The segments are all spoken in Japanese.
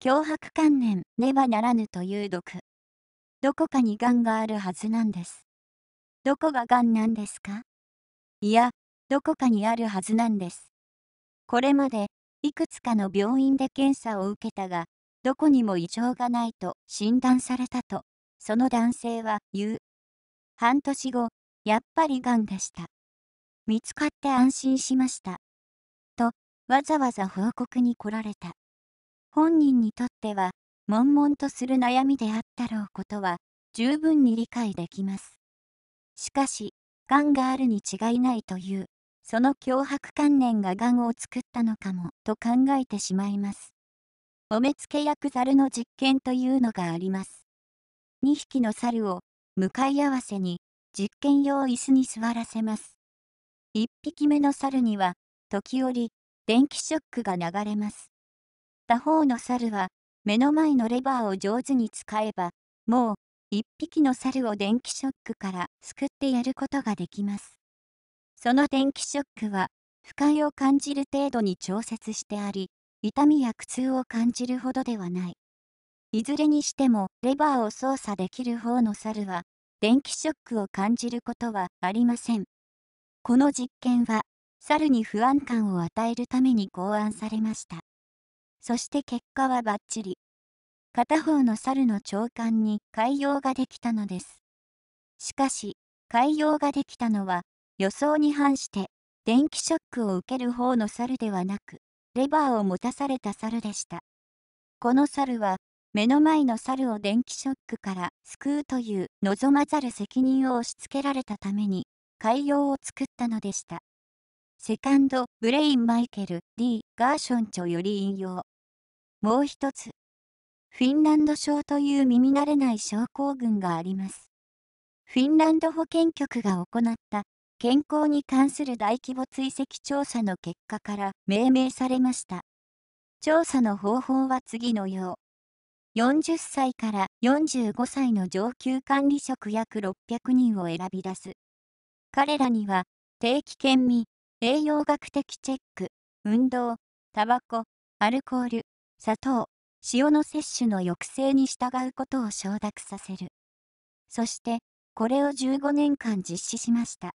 脅迫観念ねばならぬという毒。どこかに癌があるはずなんです。どこが癌なんですかいや、どこかにあるはずなんです。これまで、いくつかの病院で検査を受けたが、どこにも異常がないと診断されたと、その男性は言う。半年後、やっぱり癌でした。見つかって安心しました。と、わざわざ報告に来られた。本人にとっては悶々とする悩みであったろうことは十分に理解できます。しかし、がんがあるに違いないという、その脅迫観念ががんを作ったのかもと考えてしまいます。お目付け役猿の実験というのがあります。2匹の猿を向かい合わせに実験用椅子に座らせます。1匹目の猿には時折電気ショックが流れます。他方の猿は、目の前のレバーを上手に使えば、もう、一匹の猿を電気ショックから救ってやることができます。その電気ショックは、不快を感じる程度に調節してあり、痛みや苦痛を感じるほどではない。いずれにしても、レバーを操作できる方の猿は、電気ショックを感じることはありません。この実験は、猿に不安感を与えるために考案されました。そして結果はバッチリ。片方の猿の長官に海洋ができたのです。しかし、海洋ができたのは、予想に反して、電気ショックを受ける方の猿ではなく、レバーを持たされた猿でした。この猿は、目の前の猿を電気ショックから救うという望まざる責任を押し付けられたために、海洋を作ったのでした。セカンド、ブレイン・マイケル、D・ ガーション著より引用。もう一つ。フィンランド症という耳慣れない症候群があります。フィンランド保健局が行った健康に関する大規模追跡調査の結果から命名されました。調査の方法は次のよう。40歳から45歳の上級管理職約600人を選び出す。彼らには定期県民、栄養学的チェック、運動、タバコ、アルコール、砂糖、塩の摂取の抑制に従うことを承諾させる。そして、これを15年間実施しました。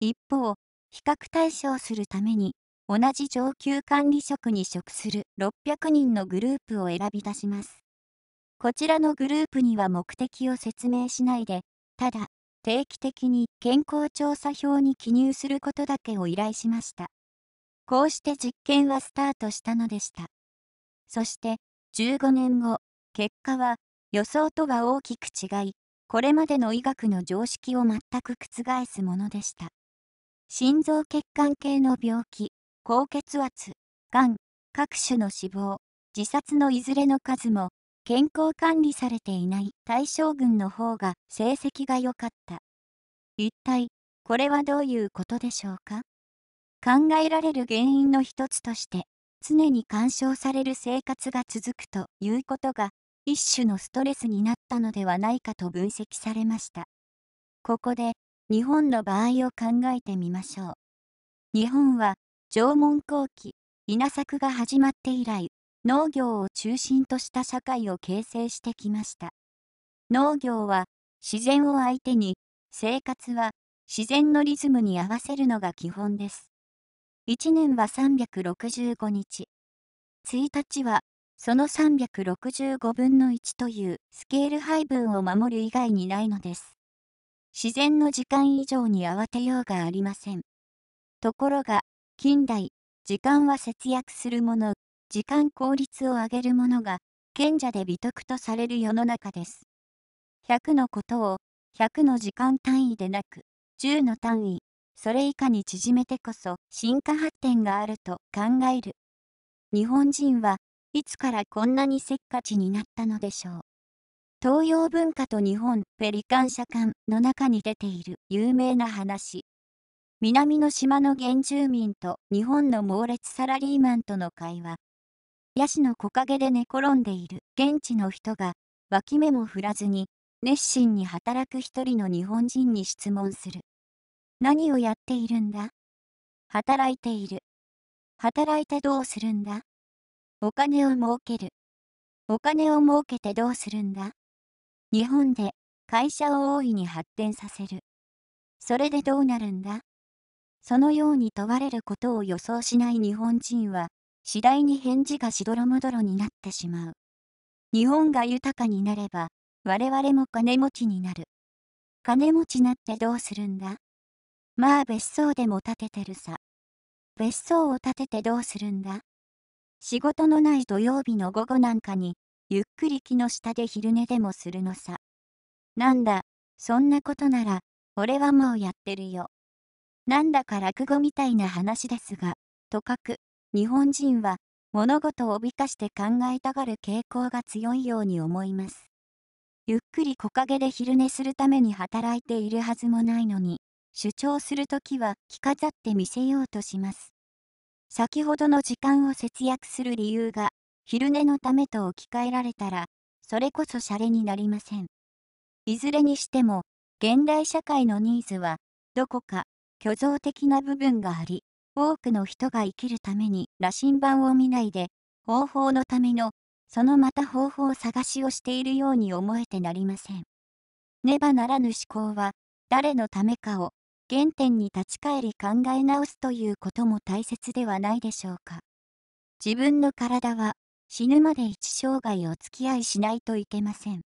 一方、比較対象するために、同じ上級管理職に職する600人のグループを選び出します。こちらのグループには目的を説明しないで、ただ、定期的に健康調査票に記入することだけを依頼しました。こうして実験はスタートしたのでした。そして15年後、結果は予想とは大きく違い、これまでの医学の常識を全く覆すものでした。心臓血管系の病気、高血圧、がん、各種の死亡、自殺のいずれの数も健康管理されていない対象群の方が成績が良かった。一体、これはどういうことでしょうか考えられる原因の一つとして、常に干渉される生活が続くということが、一種のストレスになったのではないかと分析されました。ここで、日本の場合を考えてみましょう。日本は、縄文後期、稲作が始まって以来、農業を中心とした社会を形成してきました。農業は、自然を相手に、生活は自然のリズムに合わせるのが基本です。1年は365日。1日はその365分の1というスケール配分を守る以外にないのです。自然の時間以上に慌てようがありません。ところが、近代、時間は節約するもの、時間効率を上げるものが、賢者で美徳とされる世の中です。100のことを100の時間単位でなく、10の単位、それ以下に縮めてこそ進化発展があると考える。日本人はいつからこんなにせっかちになったのでしょう。東洋文化と日本ペリカン社館の中に出ている有名な話。南の島の原住民と日本の猛烈サラリーマンとの会話。ヤシの木陰で寝転んでいる現地の人が脇目も振らずに熱心に働く一人の日本人に質問する。何をやっているんだ働いている。働いてどうするんだお金を儲ける。お金を儲けてどうするんだ日本で会社を大いに発展させる。それでどうなるんだそのように問われることを予想しない日本人は、次第に返事がしどろもどろになってしまう。日本が豊かになれば、我々も金持ちになる。金持ちなってどうするんだまあ別荘でも建ててるさ。別荘を建ててどうするんだ仕事のない土曜日の午後なんかに、ゆっくり木の下で昼寝でもするのさ。なんだ、そんなことなら、俺はもうやってるよ。なんだか落語みたいな話ですが、とかく、日本人は、物事を美化して考えたがる傾向が強いように思います。ゆっくり木陰で昼寝するために働いているはずもないのに、主張するときは着飾って見せようとします。先ほどの時間を節約する理由が、昼寝のためと置き換えられたら、それこそシャレになりません。いずれにしても、現代社会のニーズは、どこか虚像的な部分があり、多くの人が生きるために羅針盤を見ないで、方法のためのそのまた方法探しをしているように思えてなりません。ねばならぬ思考は、誰のためかを原点に立ち返り考え直すということも大切ではないでしょうか。自分の体は死ぬまで一生涯お付き合いしないといけません。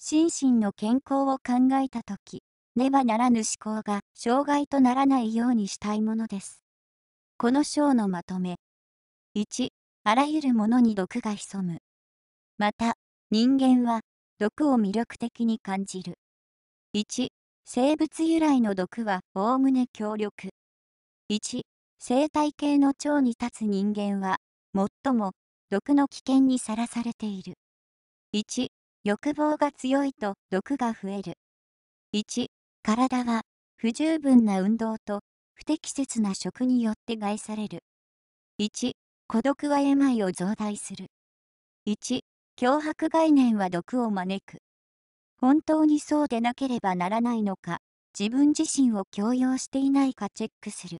心身の健康を考えたとき、ねばならぬ思考が障害とならないようにしたいものです。この章のまとめ。1、あらゆるものに毒が潜む。また、人間は、毒を魅力的に感じる。1、生物由来の毒は、おおむね強力。1、生態系の腸に立つ人間は、最も、毒の危険にさらされている。1、欲望が強いと毒が増える。1、体は不十分な運動と不適切な食によって害される。1、孤独は病を増大する。1、脅迫概念は毒を招く。本当にそうでなければならないのか、自分自身を強要していないかチェックする。